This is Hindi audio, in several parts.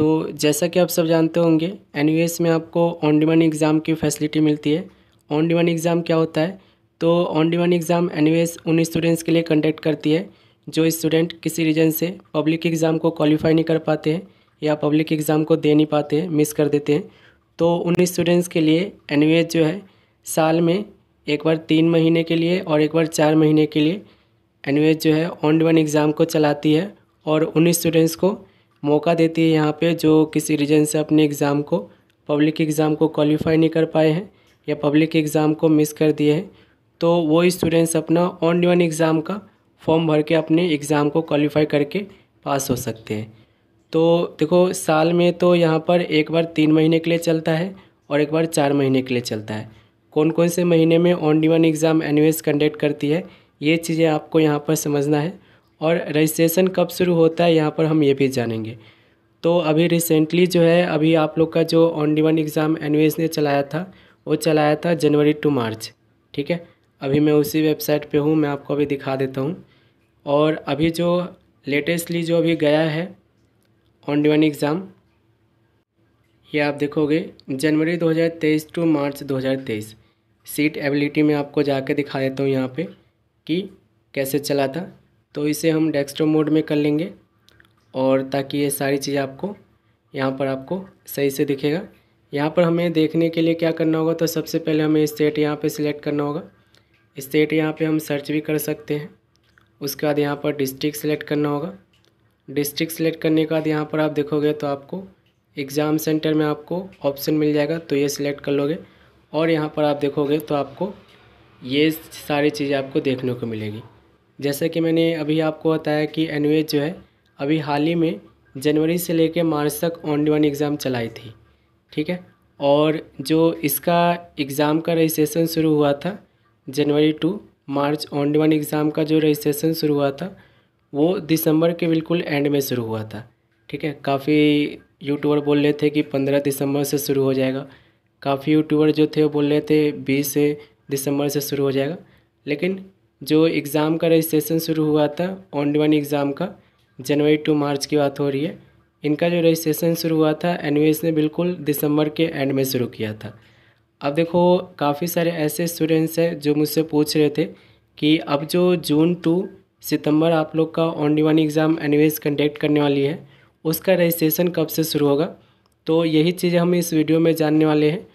तो जैसा कि आप सब जानते होंगे एन में आपको ऑन डिमांड एग्ज़ाम की फैसिलिटी मिलती है ऑन डिमांड एग्ज़ाम क्या होता है तो ऑन डिमांड एग्ज़ाम एन उन स्टूडेंट्स के लिए कंडक्ट करती है जो स्टूडेंट किसी रीजन से पब्लिक एग्ज़ाम को क्वालिफाई नहीं कर पाते हैं या पब्लिक एग्ज़ाम को दे नहीं पाते हैं मिस कर देते हैं तो उन स्टूडेंट्स के लिए एन जो है साल में एक बार तीन महीने के लिए और एक बार चार महीने के लिए एन जो है ऑन डिमांड एग्ज़ाम को चलाती है और उन स्टूडेंट्स को मौका देती है यहाँ पे जो किसी रीजन से अपने एग्ज़ाम को पब्लिक एग्ज़ाम को क्वालिफाई नहीं कर पाए हैं या पब्लिक एग्ज़ाम को मिस कर दिए हैं तो वो स्टूडेंट्स अपना ऑन वन एग्ज़ाम का फॉर्म भर के अपने एग्ज़ाम को क्वालिफाई करके पास हो सकते हैं तो देखो साल में तो यहाँ पर एक बार तीन महीने के लिए चलता है और एक बार चार महीने के लिए चलता है कौन कौन से महीने में ऑन डिवन एग्ज़ाम एनवेज कंडक्ट करती है ये चीज़ें आपको यहाँ पर समझना है और रजिस्ट्रेशन कब शुरू होता है यहाँ पर हम ये भी जानेंगे तो अभी रिसेंटली जो है अभी आप लोग का जो ऑन वन एग्ज़ाम एन ने चलाया था वो चलाया था जनवरी टू मार्च ठीक है अभी मैं उसी वेबसाइट पे हूँ मैं आपको अभी दिखा देता हूँ और अभी जो लेटेस्टली जो अभी गया है ऑन वन एग्ज़ाम ये आप देखोगे जनवरी 2023 टू मार्च 2023 सीट एबिलिटी में आपको जाके दिखा देता हूँ यहाँ पे कि कैसे चला था तो इसे हम डेस्कटॉप मोड में कर लेंगे और ताकि ये सारी चीज़ें आपको यहाँ पर आपको सही से दिखेगा यहाँ पर हमें देखने के लिए क्या करना होगा तो सबसे पहले हमें स्टेट यहाँ पे सिलेक्ट करना होगा स्टेट यहाँ पे हम सर्च भी कर सकते हैं उसके बाद यहाँ पर डिस्ट्रिक्ट सिलेक्ट करना होगा डिस्ट्रिक्ट सिलेक्ट करने के बाद यहाँ पर आप देखोगे तो आपको एग्ज़ाम सेंटर में आपको ऑप्शन मिल जाएगा तो ये सिलेक्ट कर लोगे और यहाँ पर आप देखोगे तो आपको ये सारी चीज़ें आपको देखने को मिलेगी जैसे कि मैंने अभी आपको बताया कि एन जो है अभी हाल ही में जनवरी से लेकर मार्च तक ऑन डिवन एग्ज़ाम चलाई थी ठीक है और जो इसका एग्ज़ाम का रजिस्ट्रेशन शुरू हुआ था जनवरी टू मार्च ऑन डिवन एग्ज़ाम का जो रजिस्ट्रेशन शुरू हुआ था वो दिसंबर के बिल्कुल एंड में शुरू हुआ था ठीक है काफ़ी यूट्यूबर बोल रहे थे कि पंद्रह दिसंबर से शुरू हो जाएगा काफ़ी यूट्यूबर जो थे वो बोल रहे थे बीस दिसंबर से शुरू हो जाएगा लेकिन जो एग्ज़ाम का रजिस्ट्रेशन शुरू हुआ था ऑन डिवन एग्ज़ाम का जनवरी टू मार्च की बात हो रही है इनका जो रजिस्ट्रेशन शुरू हुआ था एन ने बिल्कुल दिसंबर के एंड में शुरू किया था अब देखो काफ़ी सारे ऐसे स्टूडेंट्स हैं जो मुझसे पूछ रहे थे कि अब जो जून टू सितंबर आप लोग का ऑन डिवन एग्ज़ाम एन कंडक्ट करने वाली है उसका रजिस्ट्रेशन कब से शुरू होगा तो यही चीज़ हम इस वीडियो में जानने वाले हैं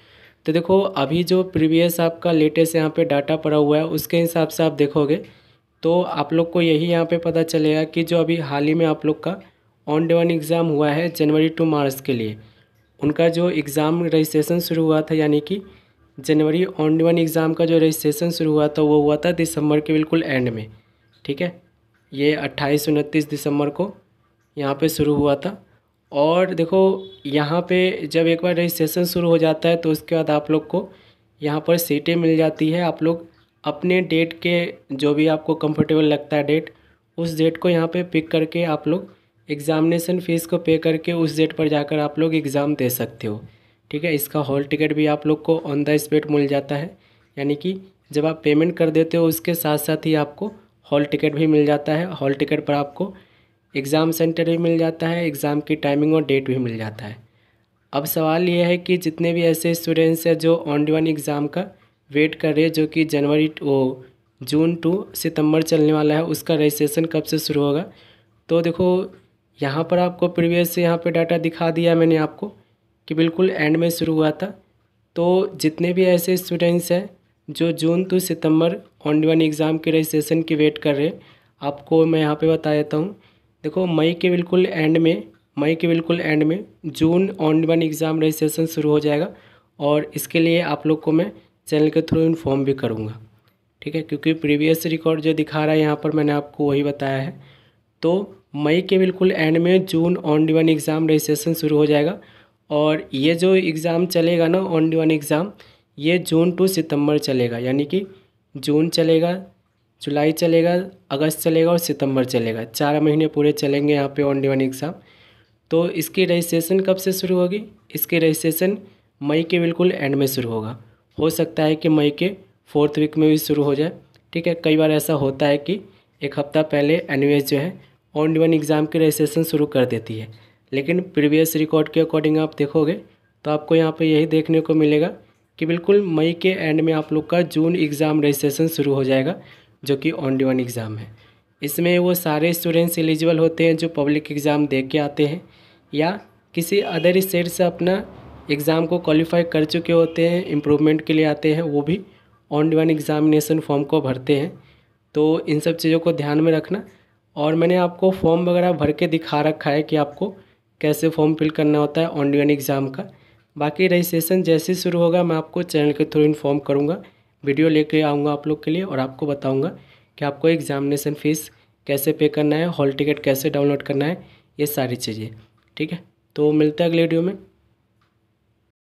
तो देखो अभी जो प्रीवियस आपका लेटेस्ट यहाँ पे डाटा पड़ा हुआ है उसके हिसाब से आप देखोगे तो आप लोग को यही यहाँ पे पता चलेगा कि जो अभी हाल ही में आप लोग का ऑन वन एग्ज़ाम हुआ है जनवरी टू मार्च के लिए उनका जो एग्ज़ाम रजिस्ट्रेशन शुरू हुआ था यानी कि जनवरी ऑन वन एग्ज़ाम का जो रजिस्ट्रेशन शुरू हुआ था वो हुआ था दिसंबर के बिल्कुल एंड में ठीक है ये अट्ठाईस उनतीस दिसंबर को यहाँ पर शुरू हुआ था और देखो यहाँ पे जब एक बार रजिस्ट्रेशन शुरू हो जाता है तो उसके बाद आप लोग को यहाँ पर सीटें मिल जाती है आप लोग अपने डेट के जो भी आपको कंफर्टेबल लगता है डेट उस डेट को यहाँ पे पिक करके आप लोग एग्ज़ामिनेसन फ़ीस को पे करके उस डेट पर जाकर आप लोग एग्ज़ाम दे सकते हो ठीक है इसका हॉल टिकट भी आप लोग को ऑन द स्पेट मिल जाता है यानी कि जब आप पेमेंट कर देते हो उसके साथ साथ ही आपको हॉल टिकट भी मिल जाता है हॉल टिकट पर आपको एग्ज़ाम सेंटर भी मिल जाता है एग्ज़ाम की टाइमिंग और डेट भी मिल जाता है अब सवाल यह है कि जितने भी ऐसे स्टूडेंट्स हैं जो ऑन डिवन एग्ज़ाम का वेट कर रहे हैं जो कि जनवरी वो जून टू सितंबर चलने वाला है उसका रजिस्ट्रेशन कब से शुरू होगा तो देखो यहाँ पर आपको प्रीवियस यहाँ पर डाटा दिखा दिया मैंने आपको कि बिल्कुल एंड में शुरू हुआ था तो जितने भी ऐसे स्टूडेंट्स हैं जो जून टू सितंबर ऑन डिवन एग्ज़ाम के रजिस्ट्रेशन की वेट कर रहे हैं आपको मैं यहाँ पर बता देता हूँ देखो मई के बिल्कुल एंड में मई के बिल्कुल एंड में जून ऑन वन एग्ज़ाम रजिस्ट्रेशन शुरू हो जाएगा और इसके लिए आप लोग को मैं चैनल के थ्रू इन्फॉर्म भी करूँगा ठीक है क्योंकि प्रीवियस रिकॉर्ड जो दिखा रहा है यहाँ पर मैंने आपको वही बताया है तो मई के बिल्कुल एंड में जून on demand exam registration शुरू हो जाएगा और ये जो एग्ज़ाम चलेगा ना ऑन डी वन एग्ज़ाम ये जून टू सितंबर चलेगा यानी कि जून चलेगा जुलाई चलेगा अगस्त चलेगा और सितंबर चलेगा चार महीने पूरे चलेंगे यहाँ पे ऑन वन एग्ज़ाम तो इसकी रजिस्ट्रेशन कब से शुरू होगी इसकी रजिस्ट्रेशन मई के बिल्कुल एंड में शुरू होगा हो सकता है कि मई के फोर्थ वीक में भी शुरू हो जाए ठीक है कई बार ऐसा होता है कि एक हफ़्ता पहले एन जो है ऑन वन एग्ज़ाम की रजिस्ट्रेशन शुरू कर देती है लेकिन प्रीवियस रिकॉर्ड के अकॉर्डिंग आप देखोगे तो आपको यहाँ पर यही देखने को मिलेगा कि बिल्कुल मई के एंड में आप लोग का जून एग्ज़ाम रजिस्ट्रेशन शुरू हो जाएगा जो कि ऑन डिवन एग्ज़ाम है इसमें वो सारे स्टूडेंट्स एलिजिबल होते हैं जो पब्लिक एग्ज़ाम दे के आते हैं या किसी अदर स्टेट से अपना एग्ज़ाम को क्वालिफाई कर चुके होते हैं इम्प्रूवमेंट के लिए आते हैं वो भी ऑन डिवन एग्ज़ामिनेशन फॉर्म को भरते हैं तो इन सब चीज़ों को ध्यान में रखना और मैंने आपको फॉर्म वगैरह भर के दिखा रखा है कि आपको कैसे फॉर्म फिल करना होता है ऑन डिवन एग्ज़ाम का बाकी रजिस्ट्रेशन जैसे शुरू होगा मैं आपको चैनल के थ्रू इन्फॉर्म करूँगा वीडियो लेके आऊँगा आप लोग के लिए और आपको बताऊँगा कि आपको एग्जामिनेसन फ़ीस कैसे पे करना है हॉल टिकट कैसे डाउनलोड करना है ये सारी चीज़ें ठीक है तो मिलते हैं अगले वीडियो में